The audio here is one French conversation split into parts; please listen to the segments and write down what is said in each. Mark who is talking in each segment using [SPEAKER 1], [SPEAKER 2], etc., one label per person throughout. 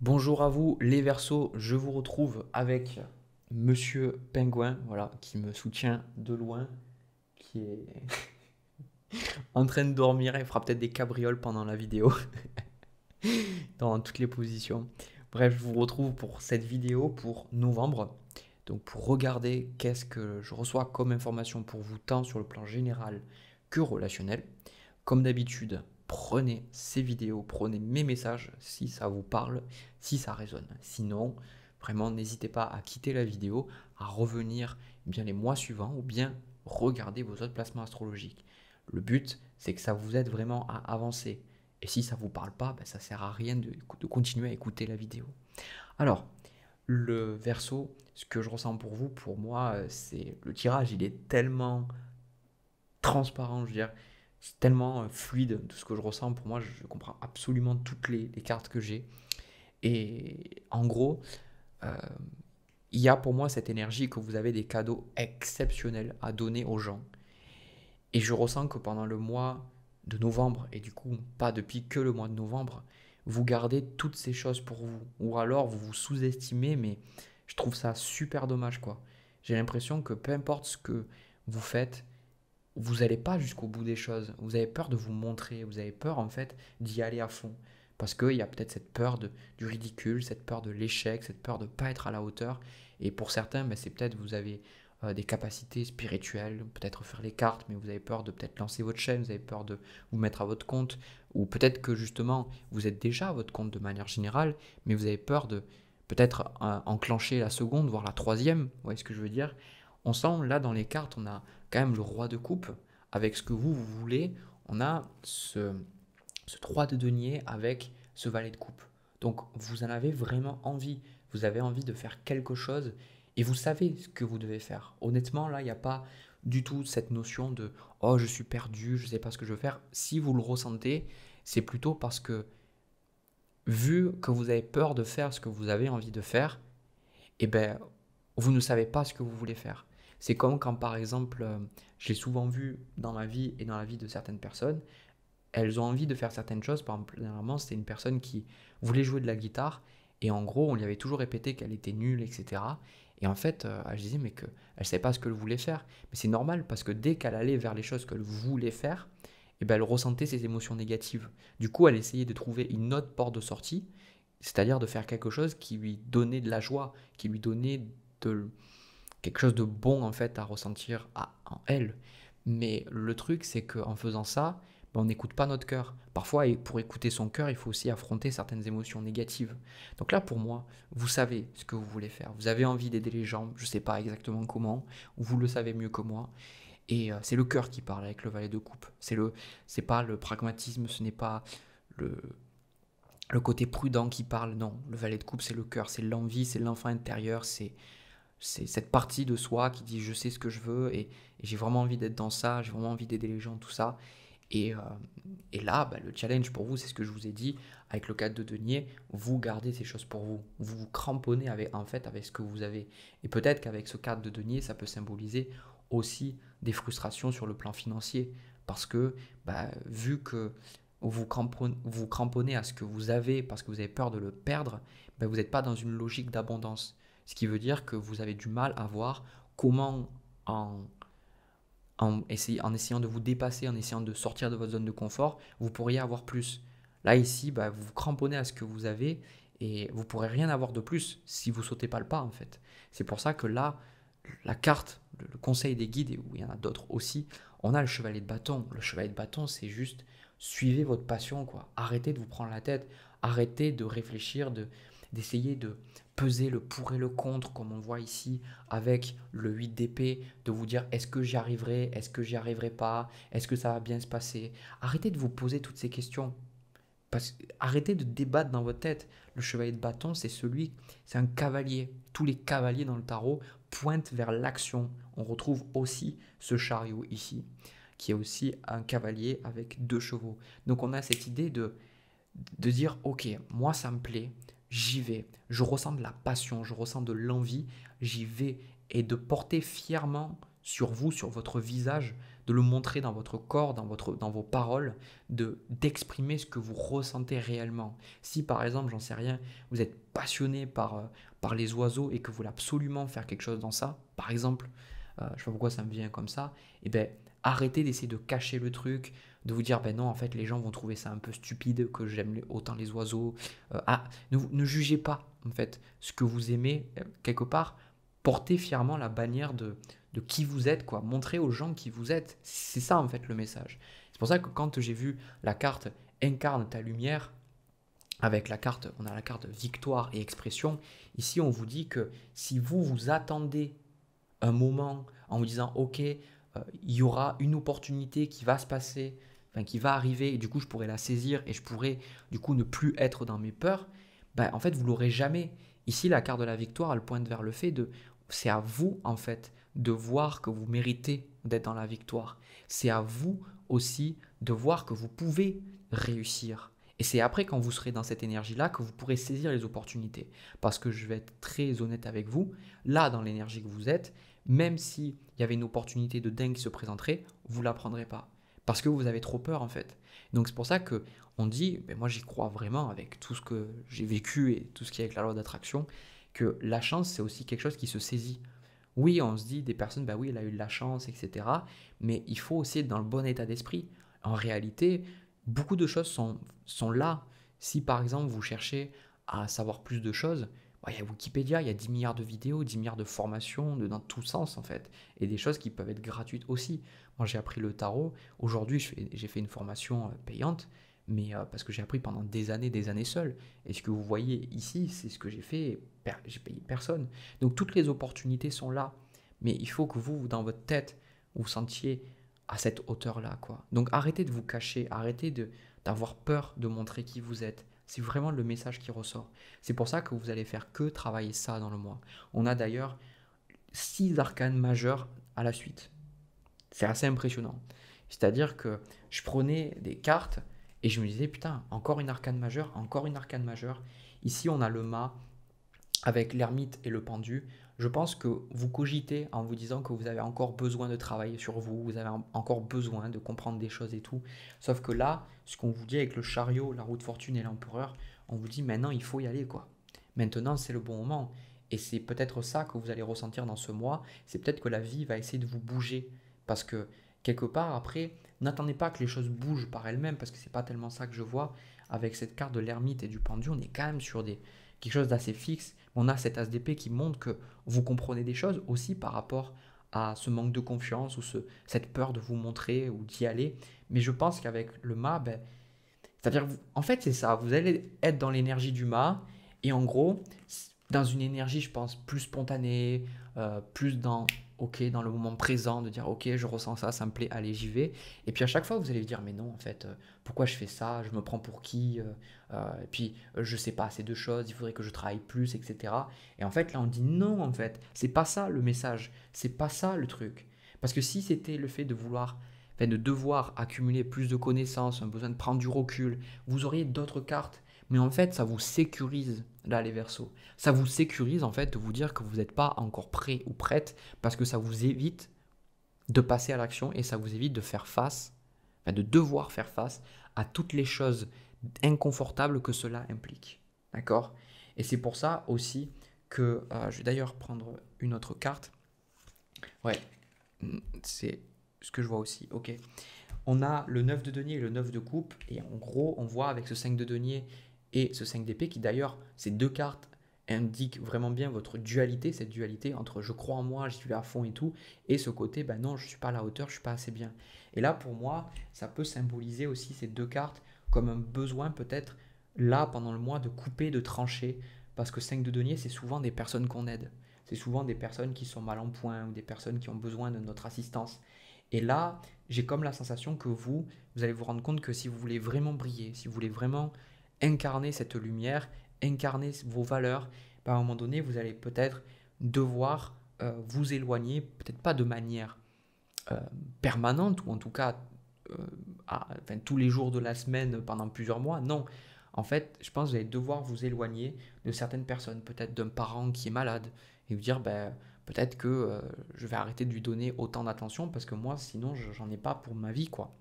[SPEAKER 1] Bonjour à vous les Verseaux, je vous retrouve avec Monsieur Pingouin, voilà, qui me soutient de loin, qui est en train de dormir et fera peut-être des cabrioles pendant la vidéo, dans toutes les positions. Bref, je vous retrouve pour cette vidéo pour novembre, donc pour regarder qu'est-ce que je reçois comme information pour vous, tant sur le plan général que relationnel. Comme d'habitude, prenez ces vidéos, prenez mes messages si ça vous parle, si ça résonne. Sinon, vraiment, n'hésitez pas à quitter la vidéo, à revenir eh bien les mois suivants ou bien regarder vos autres placements astrologiques. Le but, c'est que ça vous aide vraiment à avancer. Et si ça ne vous parle pas, ben, ça ne sert à rien de, de continuer à écouter la vidéo. Alors, le verso, ce que je ressens pour vous, pour moi, euh, c'est le tirage, il est tellement transparent, je veux dire c'est tellement euh, fluide tout ce que je ressens. Pour moi, je comprends absolument toutes les, cartes que j'ai. Et en gros, euh, il y a pour moi cette énergie que vous avez des cadeaux exceptionnels à donner aux gens. Et je ressens que pendant le mois de novembre, et du coup pas depuis que le mois de novembre, vous gardez toutes ces choses pour vous. Ou alors vous vous sous-estimez, mais je trouve ça super dommage quoi. J'ai l'impression que peu importe ce que vous faites, vous n'allez pas jusqu'au bout des choses. Vous avez peur de vous montrer, vous avez peur en fait d'y aller à fond. Parce qu'il y a peut-être cette peur du ridicule, cette peur de l'échec, cette peur de ne pas être à la hauteur. Et pour certains, ben, c'est peut-être vous avez euh, des capacités spirituelles, peut-être faire les cartes, mais vous avez peur de peut-être lancer votre chaîne, vous avez peur de vous mettre à votre compte. Ou peut-être que justement, vous êtes déjà à votre compte de manière générale, mais vous avez peur de peut-être euh, enclencher la seconde, voire la troisième. Vous voyez ce que je veux dire on sent là dans les cartes, on a quand même le roi de coupe avec ce que vous, vous voulez. On a ce, ce 3 de denier avec ce valet de coupe. Donc vous en avez vraiment envie. Vous avez envie de faire quelque chose et vous savez ce que vous devez faire. Honnêtement, là, il n'y a pas du tout cette notion de oh, je suis perdu, je ne sais pas ce que je veux faire. Si vous le ressentez, c'est plutôt parce que vu que vous avez peur de faire ce que vous avez envie de faire, et eh ben, vous ne savez pas ce que vous voulez faire. C'est comme quand, par exemple, euh, j'ai souvent vu dans ma vie et dans la vie de certaines personnes, elles ont envie de faire certaines choses. Par exemple, dernièrement, c'était une personne qui voulait jouer de la guitare et en gros, on lui avait toujours répété qu'elle était nulle, etc. Et en fait, je euh, elle disait mais qu'elle ne savait pas ce qu'elle voulait faire. Mais c'est normal parce que dès qu'elle allait vers les choses qu'elle voulait faire, eh ben, elle ressentait ses émotions négatives. Du coup, elle essayait de trouver une autre porte de sortie, c'est-à-dire de faire quelque chose qui lui donnait de la joie, qui lui donnait de, quelque chose de bon en fait à ressentir à, en elle. Mais le truc, c'est qu'en faisant ça, ben, on n'écoute pas notre cœur. Parfois, pour écouter son cœur, il faut aussi affronter certaines émotions négatives. Donc là, pour moi, vous savez ce que vous voulez faire. Vous avez envie d'aider les gens, je ne sais pas exactement comment, vous le savez mieux que moi. Et euh, c'est le cœur qui parle avec le valet de coupe. C'est le, c'est pas le pragmatisme, ce n'est pas le, le côté prudent qui parle. Non, le valet de coupe, c'est le cœur, c'est l'envie, c'est l'enfant intérieur, c'est c'est cette partie de soi qui dit je sais ce que je veux et, j'ai vraiment envie d'être dans ça, j'ai vraiment envie d'aider les gens, tout ça. Et, euh, là, bah, le challenge pour vous, c'est ce que je vous ai dit avec le cadre de denier, vous gardez ces choses pour vous, vous vous cramponnez avec, en fait avec ce que vous avez. Et peut-être qu'avec ce cadre de denier, ça peut symboliser aussi des frustrations sur le plan financier, parce que bah, vu que vous cramponnez, vous cramponnez à ce que vous avez parce que vous avez peur de le perdre, bah, vous n'êtes pas dans une logique d'abondance ce qui veut dire que vous avez du mal à voir comment en, essayant de vous dépasser, en essayant de sortir de votre zone de confort, vous pourriez avoir plus. Là, ici, bah, vous vous cramponnez à ce que vous avez et vous pourrez rien avoir de plus si vous sautez pas le pas, en fait. C'est pour ça que là, la carte, le, conseil des guides, et où il y en a d'autres aussi, on a le chevalier de bâton. Le chevalier de bâton, c'est juste suivez votre passion, quoi. Arrêtez de vous prendre la tête, arrêtez de réfléchir, d'essayer de, peser le pour et le contre, comme on voit ici avec le 8 d'épée, de vous dire est-ce que j'y arriverai, est-ce que j'y arriverai pas, est-ce que ça va bien se passer. Arrêtez de vous poser toutes ces questions. Parce, arrêtez de débattre dans votre tête. Le chevalier de bâton, c'est celui, c'est un cavalier. Tous les cavaliers dans le tarot pointent vers l'action. On retrouve aussi ce chariot ici, qui est aussi un cavalier avec deux chevaux. Donc on a cette idée de, de dire, ok, moi ça me plaît, j'y vais. Je ressens de la passion, je ressens de l'envie, j'y vais. Et de porter fièrement sur vous, sur votre visage, de le montrer dans votre corps, dans, vos paroles, de d'exprimer ce que vous ressentez réellement. Si par exemple, j'en sais rien, vous êtes passionné par, euh, par les oiseaux et que vous voulez absolument faire quelque chose dans ça, par exemple, euh, je sais pas pourquoi ça me vient comme ça, eh ben arrêtez d'essayer de cacher le truc, de vous dire, ben non, en fait, les gens vont trouver ça un peu stupide que j'aime autant les oiseaux. Euh, ah, ne, jugez pas, en fait, ce que vous aimez, euh, quelque part, portez fièrement la bannière de, de qui vous êtes, quoi. Montrez aux gens qui vous êtes. C'est ça, en fait, le message. C'est pour ça que quand j'ai vu la carte Incarne ta lumière, avec la carte, on a la carte victoire et expression. Ici, on vous dit que si vous vous attendez un moment en vous disant, OK, euh, il y aura une opportunité qui va se passer, qui va arriver, et du coup je pourrais la saisir, et je pourrais du coup ne plus être dans mes peurs, ben, en fait vous l'aurez jamais. Ici, la carte de la victoire, elle pointe vers le fait de, c'est à vous en fait de voir que vous méritez d'être dans la victoire. C'est à vous aussi de voir que vous pouvez réussir. Et c'est après, quand vous serez dans cette énergie-là, que vous pourrez saisir les opportunités. Parce que je vais être très honnête avec vous, là, dans l'énergie que vous êtes, même s'il y avait une opportunité de dingue qui se présenterait, vous ne la prendrez pas parce que vous avez trop peur en fait. Donc c'est pour ça que on dit, mais moi j'y crois vraiment avec tout ce que j'ai vécu et tout ce qui est avec la loi d'attraction, que la chance c'est aussi quelque chose qui se saisit. Oui, on se dit des personnes, bah oui, elle a eu de la chance, etc. Mais il faut aussi être dans le bon état d'esprit. En réalité, beaucoup de choses sont là. Si par exemple vous cherchez à savoir plus de choses, il y a Wikipédia, il y a 10 milliards de vidéos, 10 milliards de formations de, dans tout sens en fait, et des choses qui peuvent être gratuites aussi. Moi j'ai appris le tarot, aujourd'hui j'ai fait une formation euh, payante, mais euh, parce que j'ai appris pendant des années, des années seul. Et ce que vous voyez ici, c'est ce que j'ai fait, j'ai payé personne. Donc toutes les opportunités sont là, mais il faut que vous, dans votre tête, vous sentiez à cette hauteur-là. quoi. Donc arrêtez de vous cacher, arrêtez d'avoir peur de montrer qui vous êtes, c'est vraiment le message qui ressort. C'est pour ça que vous allez faire que travailler ça dans le mois. On a d'ailleurs six arcanes majeurs à la suite. C'est assez impressionnant. C'est-à-dire que je prenais des cartes et je me disais, putain, encore une arcane majeure, encore une arcane majeure. Ici, on a le mât avec l'ermite et le pendu je pense que vous cogitez en vous disant que vous avez encore besoin de travailler sur vous, vous avez encore besoin de comprendre des choses et tout. Sauf que là, ce qu'on vous dit avec le chariot, la roue de fortune et l'empereur, on vous dit maintenant il faut y aller quoi. Maintenant c'est le bon moment. Et c'est peut-être ça que vous allez ressentir dans ce mois, c'est peut-être que la vie va essayer de vous bouger. Parce que quelque part après, n'attendez pas que les choses bougent par elles-mêmes, parce que c'est pas tellement ça que je vois. Avec cette carte de l'ermite et du pendu, on est quand même sur des, quelque chose d'assez fixe. On a cette ASDP qui montre que vous comprenez des choses aussi par rapport à ce manque de confiance ou ce, cette peur de vous montrer ou d'y aller. Mais je pense qu'avec le mât, ben, c'est-à-dire, en fait, c'est ça. Vous allez être dans l'énergie du mât et en gros, dans une énergie, je pense, plus spontanée, euh, plus dans OK dans le moment présent, de dire OK, je ressens ça, ça me plaît, allez, j'y vais. Et puis à chaque fois, vous allez dire mais non, en fait, euh, pourquoi je fais ça Je me prends pour qui euh, euh, Et puis je sais pas assez deux choses, il faudrait que je travaille plus, etc. Et en fait, là, on dit non, en fait, c'est pas ça le message, c'est pas ça le truc. Parce que si c'était le fait de vouloir de devoir accumuler plus de connaissances, un besoin de prendre du recul, vous auriez d'autres cartes mais en fait, ça vous sécurise là les versos. Ça vous sécurise en fait de vous dire que vous n'êtes pas encore prêt ou prête parce que ça vous évite de passer à l'action et ça vous évite de faire face, de devoir faire face à toutes les choses inconfortables que cela implique. D'accord Et c'est pour ça aussi que euh, je vais d'ailleurs prendre une autre carte. Ouais, c'est ce que je vois aussi. Ok. On a le 9 de denier et le 9 de coupe. Et en gros, on voit avec ce 5 de denier et ce 5 d'épée qui d'ailleurs, ces deux cartes indiquent vraiment bien votre dualité, cette dualité entre je crois en moi, je suis là à fond et tout, et ce côté, ben non, je ne suis pas à la hauteur, je ne suis pas assez bien. Et là, pour moi, ça peut symboliser aussi ces deux cartes comme un besoin peut-être là, pendant le mois, de couper, de trancher, parce que 5 de denier, c'est souvent des personnes qu'on aide. C'est souvent des personnes qui sont mal en point ou des personnes qui ont besoin de notre assistance. Et là, j'ai comme la sensation que vous, vous allez vous rendre compte que si vous voulez vraiment briller, si vous voulez vraiment incarner cette lumière, incarner vos valeurs, ben, à un moment donné, vous allez peut-être devoir euh, vous éloigner, peut-être pas de manière euh, permanente, ou en tout cas euh, tous les jours de la semaine pendant plusieurs mois, non. En fait, je pense que vous allez devoir vous éloigner de certaines personnes, peut-être d'un parent qui est malade, et vous dire, ben, peut-être que je vais arrêter de lui donner autant d'attention, parce que moi, sinon, je j'en ai pas pour ma vie, quoi.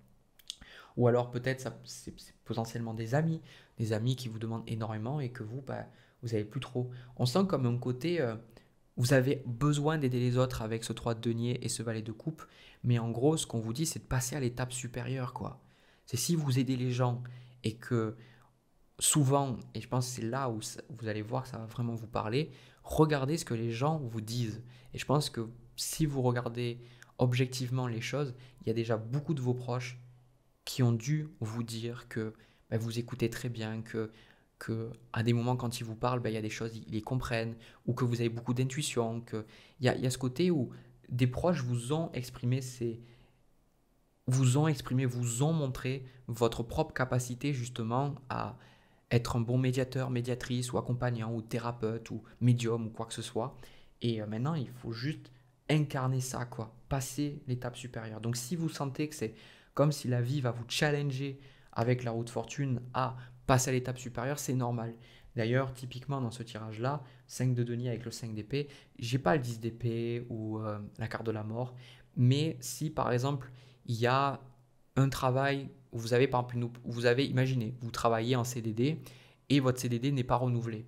[SPEAKER 1] Ou alors peut-être c'est potentiellement des amis, des amis qui vous demandent énormément et que vous, bah, vous n'avez plus trop. On sent comme un côté, euh, vous avez besoin d'aider les autres avec ce 3 de denier et ce valet de coupe, mais en gros, ce qu'on vous dit, c'est de passer à l'étape supérieure, quoi. C'est si vous aidez les gens et que souvent, et je pense que c'est là où vous allez voir que ça va vraiment vous parler, regardez ce que les gens vous disent. Et je pense que si vous regardez objectivement les choses, il y a déjà beaucoup de vos proches qui ont dû vous dire que bah, vous écoutez très bien, que, que à des moments quand ils vous parlent, bah, il y a des choses, ils les comprennent, ou que vous avez beaucoup d'intuition, qu'il y a, il y a ce côté où des proches vous ont exprimé c'est vous ont exprimé, vous ont montré votre propre capacité justement à être un bon médiateur, médiatrice ou accompagnant ou thérapeute ou médium ou quoi que ce soit. Et euh, maintenant, il faut juste incarner ça, quoi, passer l'étape supérieure. Donc si vous sentez que c'est comme si la vie va vous challenger avec la roue de fortune à passer à l'étape supérieure, c'est normal. D'ailleurs, typiquement dans ce tirage-là, 5 de denier avec le 5 d'épée, j'ai pas le 10 d'épée ou euh, la carte de la mort, mais si par exemple il y a un travail où vous avez par exemple, vous avez imaginé, vous travaillez en CDD et votre CDD n'est pas renouvelé.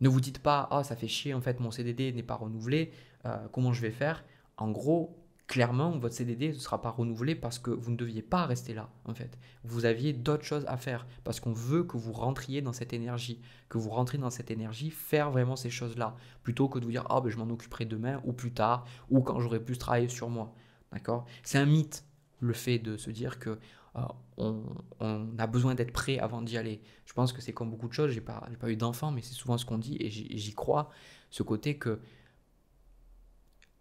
[SPEAKER 1] Ne vous dites pas ah ça fait chier en fait mon CDD n'est pas renouvelé, euh, comment je vais faire En gros, clairement, votre CDD ne sera pas renouvelé parce que vous ne deviez pas rester là, en fait. Vous aviez d'autres choses à faire parce qu'on veut que vous rentriez dans cette énergie, que vous rentriez dans cette énergie, faire vraiment ces choses-là, plutôt que de vous dire, ah ben, je m'en occuperai demain ou plus tard ou quand j'aurai plus travaillé sur moi. D'accord C'est un mythe, le fait de se dire que euh, on, a besoin d'être prêt avant d'y aller. Je pense que c'est comme beaucoup de choses, j'ai pas, pas eu d'enfant, mais c'est souvent ce qu'on dit et j'y crois, ce côté que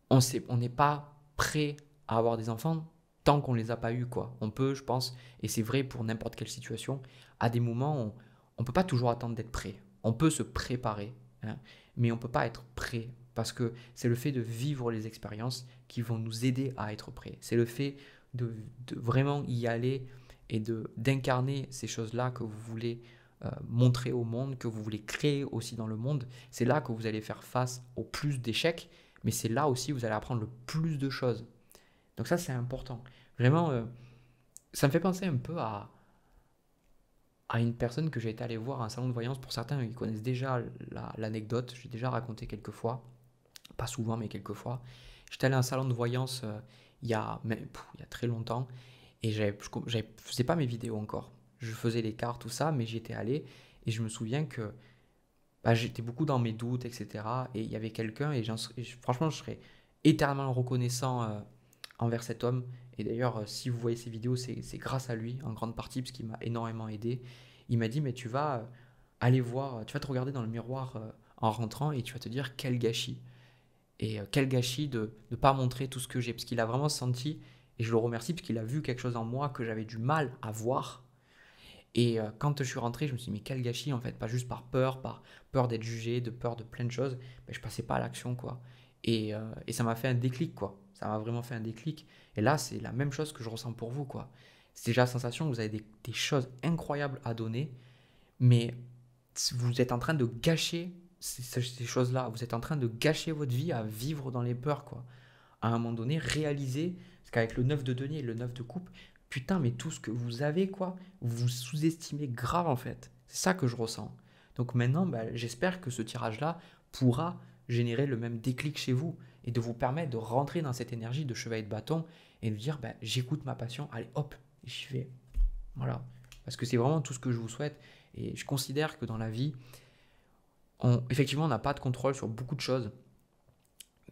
[SPEAKER 1] on n'est on pas prêt à avoir des enfants tant qu'on ne les a pas eus. Quoi. On peut, je pense, et c'est vrai pour n'importe quelle situation, à des moments, on ne peut pas toujours attendre d'être prêt. On peut se préparer, hein, mais on ne peut pas être prêt parce que c'est le fait de vivre les expériences qui vont nous aider à être prêts. C'est le fait de, vraiment y aller et de d'incarner ces choses-là que vous voulez euh, montrer au monde, que vous voulez créer aussi dans le monde. C'est là que vous allez faire face au plus d'échecs mais c'est là aussi où vous allez apprendre le plus de choses. Donc ça, c'est important. Vraiment, euh, ça me fait penser un peu à, à une personne que j'ai été allé voir à un salon de voyance. Pour certains, ils connaissent déjà l'anecdote, j'ai déjà raconté quelques fois, pas souvent, mais quelques fois. J'étais allé à un salon de voyance euh, il, y a, il y a très longtemps, et je ne faisais pas mes vidéos encore. Je faisais les cartes, tout ça, mais j'y étais allé, et je me souviens que bah, j'étais beaucoup dans mes doutes, etc. Et il y avait quelqu'un, et, franchement, je serais éternellement reconnaissant euh, envers cet homme. Et d'ailleurs, euh, si vous voyez ces vidéos, c'est grâce à lui, en grande partie, parce qu'il m'a énormément aidé. Il m'a dit, mais tu vas euh, aller voir, tu vas te regarder dans le miroir en rentrant, et tu vas te dire, quel gâchis. Et quel gâchis de ne pas montrer tout ce que j'ai, parce qu'il a vraiment senti, et je le remercie, parce qu'il a vu quelque chose en moi que j'avais du mal à voir, et euh, quand je suis rentré, je me suis dit, mais quel gâchis en fait, pas juste par peur, par peur d'être jugé, de peur de plein de choses, mais je passais pas à l'action quoi. Et, euh, ça m'a fait un déclic quoi, ça m'a vraiment fait un déclic. Et là, c'est la même chose que je ressens pour vous quoi. C'est déjà la sensation que vous avez des, choses incroyables à donner, mais vous êtes en train de gâcher ces, ces choses-là, vous êtes en train de gâcher votre vie à vivre dans les peurs quoi. À un moment donné, réaliser, parce qu'avec le 9 de denier et le 9 de coupe, putain, mais tout ce que vous avez, quoi, vous sous-estimez grave en fait. C'est ça que je ressens. Donc maintenant, bah, j'espère que ce tirage-là pourra générer le même déclic chez vous et de vous permettre de rentrer dans cette énergie de et de bâton et de dire bah, j'écoute ma passion, allez hop, j'y vais. Voilà. Parce que c'est vraiment tout ce que je vous souhaite. Et je considère que dans la vie, on, effectivement, on n'a pas de contrôle sur beaucoup de choses.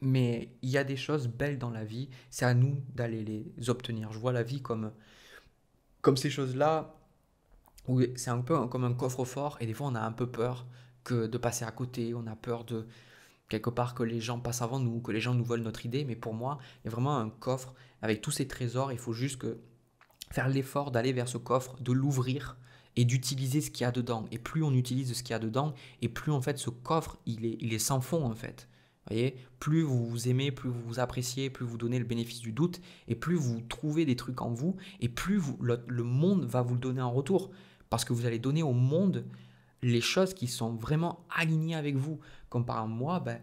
[SPEAKER 1] Mais il y a des choses belles dans la vie, c'est à nous d'aller les obtenir. Je vois la vie comme, comme ces choses-là, où c'est un peu comme un coffre-fort, et des fois on a un peu peur que de passer à côté, on a peur de quelque part que les gens passent avant nous, que les gens nous volent notre idée, mais pour moi, il y a vraiment un coffre avec tous ces trésors, il faut juste faire l'effort d'aller vers ce coffre, de l'ouvrir, et d'utiliser ce qu'il y a dedans. Et plus on utilise ce qu'il y a dedans, et plus en fait ce coffre, il est, il est sans fond en fait. Voyez plus vous vous aimez, plus vous vous appréciez, plus vous donnez le bénéfice du doute, et plus vous trouvez des trucs en vous, et plus le, monde va vous le donner en retour. Parce que vous allez donner au monde les choses qui sont vraiment alignées avec vous. Comme par exemple, moi, ben,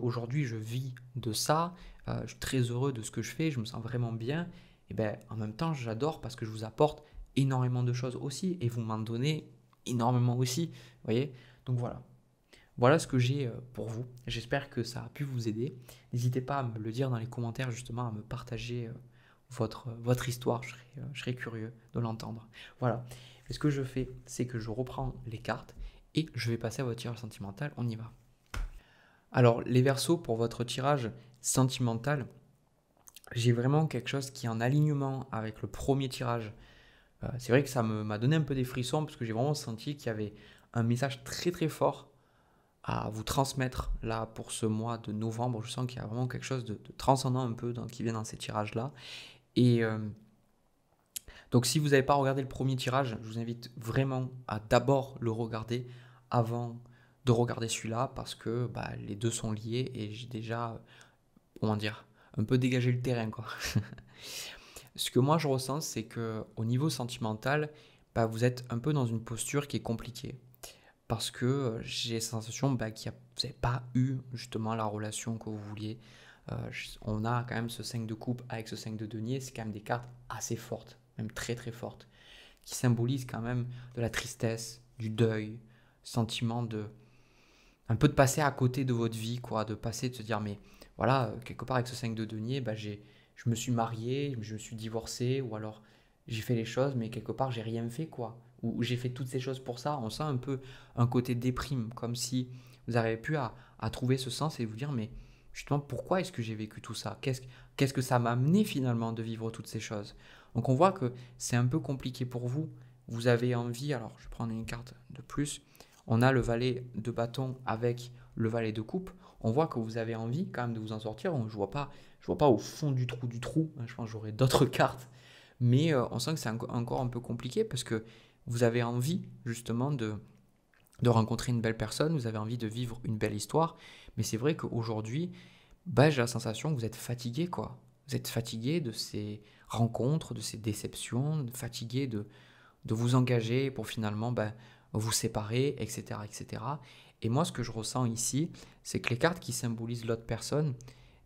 [SPEAKER 1] aujourd'hui, je vis de ça, euh, je suis très heureux de ce que je fais, je me sens vraiment bien. Et ben, en même temps, j'adore parce que je vous apporte énormément de choses aussi, et vous m'en donnez énormément aussi. Vous voyez Donc voilà. Voilà ce que j'ai euh, pour vous. J'espère que ça a pu vous aider. N'hésitez pas à me le dire dans les commentaires, justement, à me partager euh, votre, euh, votre histoire. Je serais, curieux de l'entendre. Voilà. Et ce que je fais, c'est que je reprends les cartes et je vais passer à votre tirage sentimental. On y va. Alors, les versos pour votre tirage sentimental, j'ai vraiment quelque chose qui est en alignement avec le premier tirage. c'est vrai que ça m'a donné un peu des frissons parce que j'ai vraiment senti qu'il y avait un message très très fort à vous transmettre là pour ce mois de novembre. Je sens qu'il y a vraiment quelque chose de, transcendant un peu qui vient dans ces tirages-là. Et euh, donc si vous n'avez pas regardé le premier tirage, je vous invite vraiment à d'abord le regarder avant de regarder celui-là parce que bah, les deux sont liés et j'ai déjà, comment dire, un peu dégagé le terrain. Quoi. Ce que moi je ressens, c'est que au niveau sentimental, bah, vous êtes un peu dans une posture qui est compliquée parce que euh, j'ai la sensation bah, qu'il n'y a pas eu justement la relation que vous vouliez. Euh, on a quand même ce 5 de coupe avec ce 5 de denier, c'est quand même des cartes assez fortes, même très très fortes, qui symbolisent quand même de la tristesse, du deuil, sentiment de un peu de passer à côté de votre vie, quoi, de passer, de se dire mais voilà, euh, quelque part avec ce 5 de denier, bah, je me suis marié, je me suis divorcé, ou alors j'ai fait les choses, mais quelque part j'ai rien fait, quoi où j'ai fait toutes ces choses pour ça, on sent un peu un côté déprime, comme si vous avez plus à, trouver ce sens et vous dire, mais justement, pourquoi est-ce que j'ai vécu tout ça Qu'est-ce qu'est-ce que ça m'a amené finalement de vivre toutes ces choses Donc on voit que c'est un peu compliqué pour vous. Vous avez envie, alors je vais prendre une carte de plus, on a le valet de bâton avec le valet de coupe, on voit que vous avez envie quand même de vous en sortir. Je voit pas, je vois pas au fond du trou du trou. Hein, je pense que j'aurai d'autres cartes, mais euh, on sent que c'est encore un peu compliqué parce que vous avez envie justement de, de rencontrer une belle personne, vous avez envie de vivre une belle histoire, mais c'est vrai qu'aujourd'hui, bah, j'ai la sensation que vous êtes fatigué, quoi. Vous êtes fatigué de ces rencontres, de ces déceptions, fatigué de, de vous engager pour finalement bah, vous séparer, etc., etc. Et moi, ce que je ressens ici, c'est que les cartes qui symbolisent l'autre personne,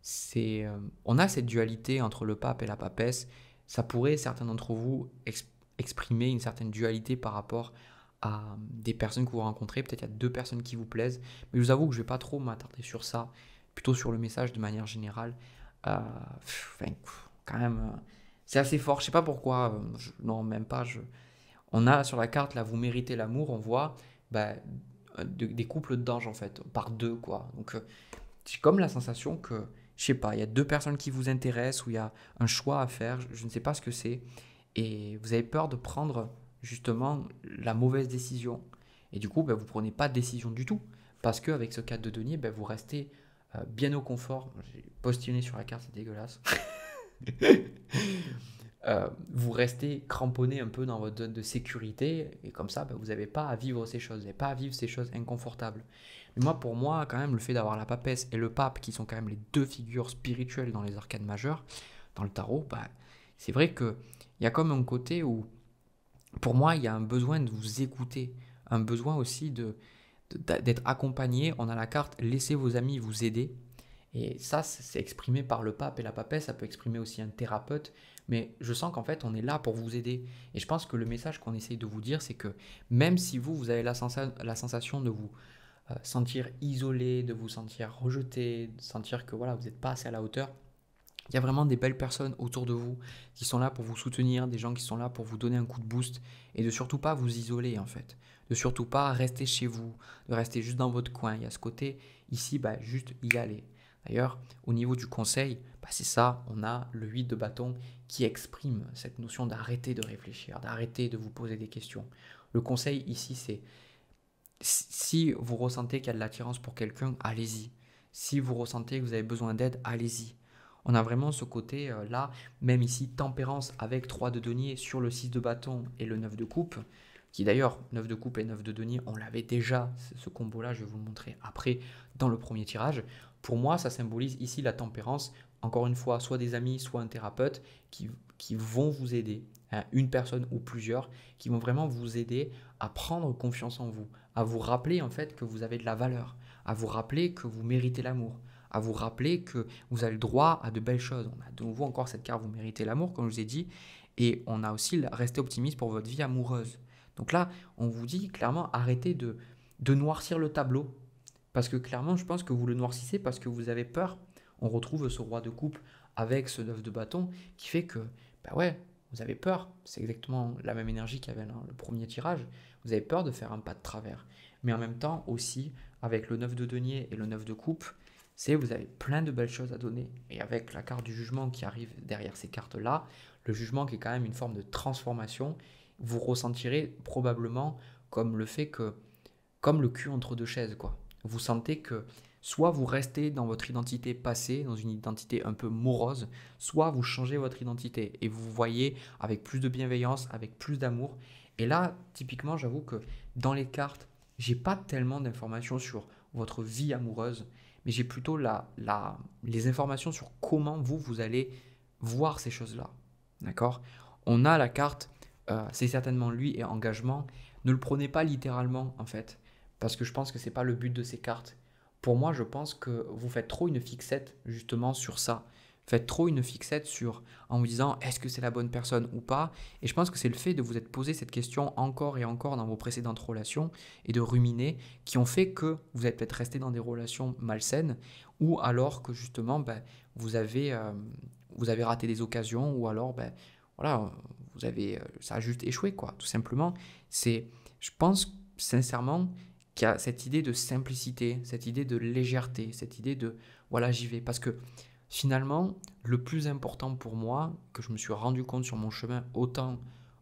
[SPEAKER 1] c'est, euh, on a cette dualité entre le pape et la papesse. Ça pourrait, certains d'entre vous, exprimer une certaine dualité par rapport à hum, des personnes que vous rencontrez. Peut-être qu'il y a deux personnes qui vous plaisent, mais je vous avoue que je ne vais pas trop m'attarder sur ça, plutôt sur le message de manière générale. Euh, quand même, euh, c'est assez fort. Je sais pas pourquoi. Euh, non, même pas. Je... On a sur la carte là, vous méritez l'amour. On voit bah, des couples d'anges en fait, par deux quoi. Donc j'ai comme la sensation que je sais pas, il y a deux personnes qui vous intéressent ou il y a un choix à faire. je ne sais pas ce que c'est et vous avez peur de prendre justement la mauvaise décision. Et du coup, ben, vous ne prenez pas de décision du tout. Parce qu'avec ce cadre de denier, ben, vous restez euh, bien au confort. J'ai postillonné sur la carte, c'est dégueulasse. Euh, vous restez cramponné un peu dans votre zone de sécurité. Et comme ça, ben, vous n'avez pas à vivre ces choses. Vous n'avez pas à vivre ces choses inconfortables. Mais moi, pour moi, quand même, le fait d'avoir la papesse et le pape, qui sont quand même les deux figures spirituelles dans les arcades majeures, dans le tarot, bah, c'est vrai qu'il y a comme un côté où, pour moi, il y a un besoin de vous écouter, un besoin aussi de d'être accompagné. On a la carte, laissez vos amis vous aider. Et ça, c'est exprimé par le pape et la papesse, ça peut exprimer aussi un thérapeute, mais je sens qu'en fait, on est là pour vous aider. Et je pense que le message qu'on essaye de vous dire, c'est que même si vous, vous avez la, sensation de vous euh, sentir isolé, de vous sentir rejeté, de sentir que voilà, vous n'êtes pas assez à la hauteur, il y a vraiment des belles personnes autour de vous qui sont là pour vous soutenir, des gens qui sont là pour vous donner un coup de boost et de surtout pas vous isoler en fait. De surtout pas rester chez vous, de rester juste dans votre coin. Il y a ce côté ici, bah, juste y aller. D'ailleurs, au niveau du conseil, bah, c'est ça, on a le 8 de bâton qui exprime cette notion d'arrêter de réfléchir, d'arrêter de vous poser des questions. Le conseil ici, c'est si vous ressentez qu'il y a de l'attirance pour quelqu'un, allez-y. Si vous ressentez que vous avez besoin d'aide, allez-y. On a vraiment ce côté euh, là, même ici, tempérance avec 3 de denier sur le 6 de bâton et le 9 de coupe, qui d'ailleurs, 9 de coupe et 9 de denier, on l'avait déjà, ce combo-là, je vais vous le montrer après dans le premier tirage. Pour moi, ça symbolise ici la tempérance, encore une fois, soit des amis, soit un thérapeute qui, vont vous aider, hein, une personne ou plusieurs, qui vont vraiment vous aider à prendre confiance en vous, à vous rappeler en fait que vous avez de la valeur, à vous rappeler que vous méritez l'amour, à vous rappeler que vous avez le droit à de belles choses. On a de nouveau encore cette carte, vous méritez l'amour, comme je vous ai dit, et on a aussi rester optimiste pour votre vie amoureuse. Donc là, on vous dit clairement, arrêtez de, de noircir le tableau, parce que clairement, je pense que vous le noircissez parce que vous avez peur. On retrouve ce roi de coupe avec ce neuf de bâton qui fait que, ben ouais, vous avez peur. C'est exactement la même énergie qu'il y avait dans le premier tirage. Vous avez peur de faire un pas de travers. Mais en même temps, aussi, avec le 9 de denier et le 9 de coupe, c'est vous avez plein de belles choses à donner. Et avec la carte du jugement qui arrive derrière ces cartes-là, le jugement qui est quand même une forme de transformation, vous ressentirez probablement comme le fait que, comme le cul entre deux chaises, quoi. Vous sentez que soit vous restez dans votre identité passée, dans une identité un peu morose, soit vous changez votre identité et vous voyez avec plus de bienveillance, avec plus d'amour. Et là, typiquement, j'avoue que dans les cartes, j'ai pas tellement d'informations sur votre vie amoureuse mais j'ai plutôt les informations sur comment vous, vous allez voir ces choses-là. D'accord On a la carte, euh, c'est certainement lui et engagement. Ne le prenez pas littéralement, en fait, parce que je pense que ce n'est pas le but de ces cartes. Pour moi, je pense que vous faites trop une fixette, justement, sur ça faites trop une fixette sur en vous disant est-ce que c'est la bonne personne ou pas. Et je pense que c'est le fait de vous être posé cette question encore et encore dans vos précédentes relations et de ruminer qui ont fait que vous êtes peut-être resté dans des relations malsaines ou alors que justement ben, vous, avez, euh, vous avez raté des occasions ou alors ben, voilà, vous avez, euh, ça a juste échoué quoi, tout simplement. C'est, je pense sincèrement qu'il y a cette idée de simplicité, cette idée de légèreté, cette idée de voilà j'y vais parce que Finalement, le plus important pour moi, que je me suis rendu compte sur mon chemin, autant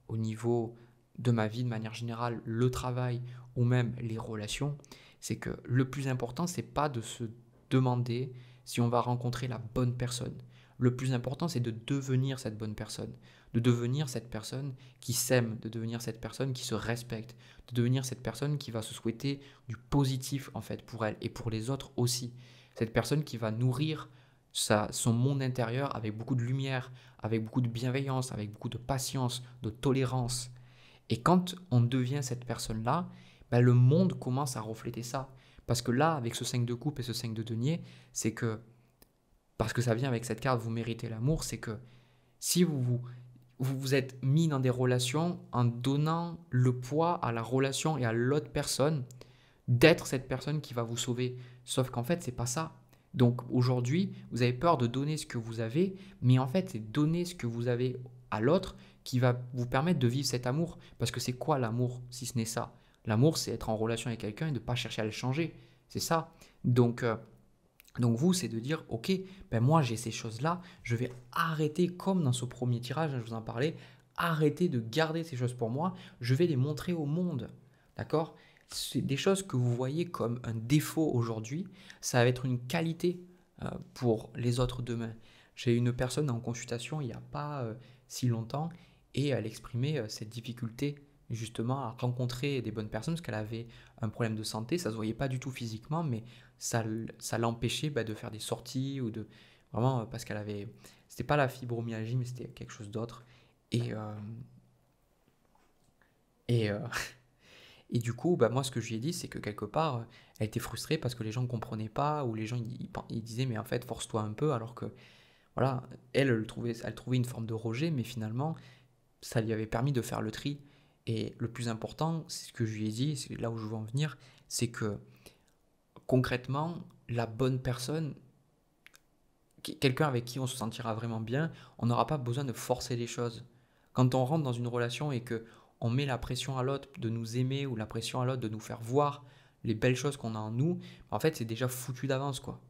[SPEAKER 1] au niveau de ma vie de manière générale, le travail ou même les relations, c'est que le plus important, c'est pas de se demander si on va rencontrer la bonne personne. Le plus important, c'est de devenir cette bonne personne, de devenir cette personne qui s'aime, de devenir cette personne qui se respecte, de devenir cette personne qui va se souhaiter du positif en fait pour elle et pour les autres aussi. Cette personne qui va nourrir son monde intérieur avec beaucoup de lumière, avec beaucoup de bienveillance, avec beaucoup de patience, de tolérance. Et quand on devient cette personne-là, ben, le monde commence à refléter ça. Parce que là, avec ce 5 de coupe et ce 5 de denier, c'est que, parce que ça vient avec cette carte, vous méritez l'amour, c'est que si vous vous, vous vous êtes mis dans des relations en donnant le poids à la relation et à l'autre personne, d'être cette personne qui va vous sauver. Sauf qu'en fait, c'est pas ça. Donc aujourd'hui, vous avez peur de donner ce que vous avez, mais en fait, c'est donner ce que vous avez à l'autre qui va vous permettre de vivre cet amour. Parce que c'est quoi l'amour si ce n'est ça L'amour, c'est être en relation avec quelqu'un et ne pas chercher à le changer. C'est ça. Donc, euh, donc vous, c'est de dire, ok, ben moi j'ai ces choses-là, je vais arrêter, comme dans ce premier tirage, hein, je vous en parlais, arrêter de garder ces choses pour moi, je vais les montrer au monde. D'accord c'est des choses que vous voyez comme un défaut aujourd'hui, ça va être une qualité euh, pour les autres demain. J'ai une personne en consultation il n'y a pas euh, si longtemps et elle exprimait euh, cette difficulté justement à rencontrer des bonnes personnes parce qu'elle avait un problème de santé, ça se voyait pas du tout physiquement, mais ça, ça l'empêchait bah, de faire des sorties ou de vraiment parce qu'elle avait c'était pas la fibromyalgie mais c'était quelque chose d'autre et et Et du coup, bah, moi, ce que je lui ai dit, c'est que quelque part, euh, elle était frustrée parce que les gens ne comprenaient pas, ou les gens, ils, disaient, mais en fait, force-toi un peu, alors que, voilà, elle, elle, trouvait, elle trouvait une forme de rejet, mais finalement, ça lui avait permis de faire le tri. Et le plus important, c'est ce que je lui ai dit, c'est là où je veux en venir, c'est que concrètement, la bonne personne, quelqu'un avec qui on se sentira vraiment bien, on n'aura pas besoin de forcer les choses. Quand on rentre dans une relation et que on met la pression à l'autre de nous aimer ou la pression à l'autre de nous faire voir les belles choses qu'on a en nous, en fait, c'est déjà foutu d'avance, quoi.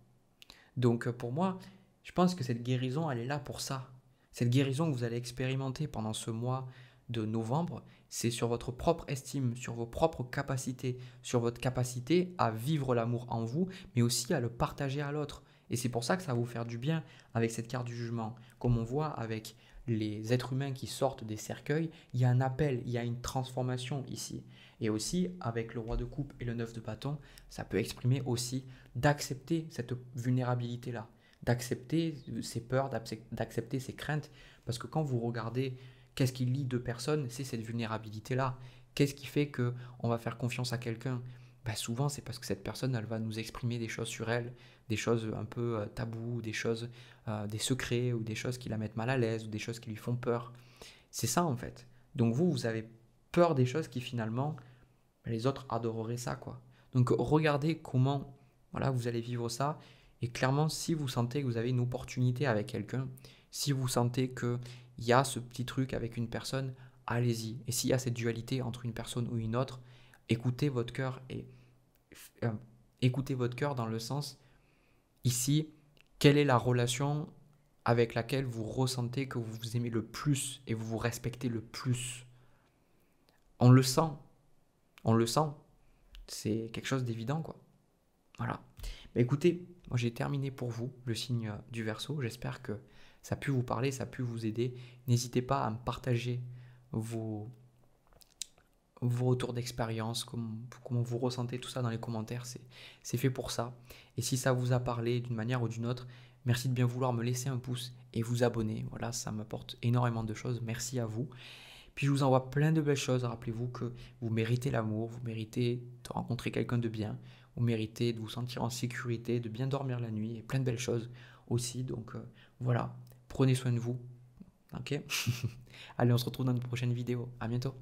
[SPEAKER 1] Donc, euh, pour moi, je pense que cette guérison, elle est là pour ça. Cette guérison que vous allez expérimenter pendant ce mois de novembre, c'est sur votre propre estime, sur vos propres capacités, sur votre capacité à vivre l'amour en vous, mais aussi à le partager à l'autre. Et c'est pour ça que ça va vous faire du bien avec cette carte du jugement, comme on voit avec les êtres humains qui sortent des cercueils, il y a un appel, il y a une transformation ici. Et aussi, avec le roi de coupe et le neuf de bâton, ça peut exprimer aussi d'accepter cette vulnérabilité-là, d'accepter ses peurs, d'accepter ses craintes. Parce que quand vous regardez qu'est-ce qui lit deux personnes, c'est cette vulnérabilité-là. Qu'est-ce qui fait qu'on va faire confiance à quelqu'un bah, Souvent, c'est parce que cette personne, elle va nous exprimer des choses sur elle, des choses un peu euh, taboues, des choses, euh, des secrets ou des choses qui la mettent mal à l'aise ou des choses qui lui font peur. C'est ça en fait. Donc vous, vous avez peur des choses qui finalement, bah, les autres adoreraient ça quoi. Donc regardez comment voilà, vous allez vivre ça. Et clairement, si vous sentez que vous avez une opportunité avec quelqu'un, si vous sentez qu'il y a ce petit truc avec une personne, allez-y. Et s'il y a cette dualité entre une personne ou une autre, écoutez votre cœur et euh, écoutez votre cœur dans le sens Ici, quelle est la relation avec laquelle vous ressentez que vous vous aimez le plus et vous vous respectez le plus On le sent. On le sent. C'est quelque chose d'évident, quoi. Voilà. Mais écoutez, moi j'ai terminé pour vous le signe euh, du verso. J'espère que ça a pu vous parler, ça a pu vous aider. N'hésitez pas à me partager vos vos retours d'expérience, comment, comment, vous ressentez tout ça dans les commentaires. C'est fait pour ça. Et si ça vous a parlé d'une manière ou d'une autre, merci de bien vouloir me laisser un pouce et vous abonner. Voilà, ça m'apporte énormément de choses. Merci à vous. Puis je vous envoie plein de belles choses. Rappelez-vous que vous méritez l'amour, vous méritez de rencontrer quelqu'un de bien, vous méritez de vous sentir en sécurité, de bien dormir la nuit et plein de belles choses aussi. Donc euh, voilà, prenez soin de vous. Ok Allez, on se retrouve dans une prochaine vidéo. À bientôt.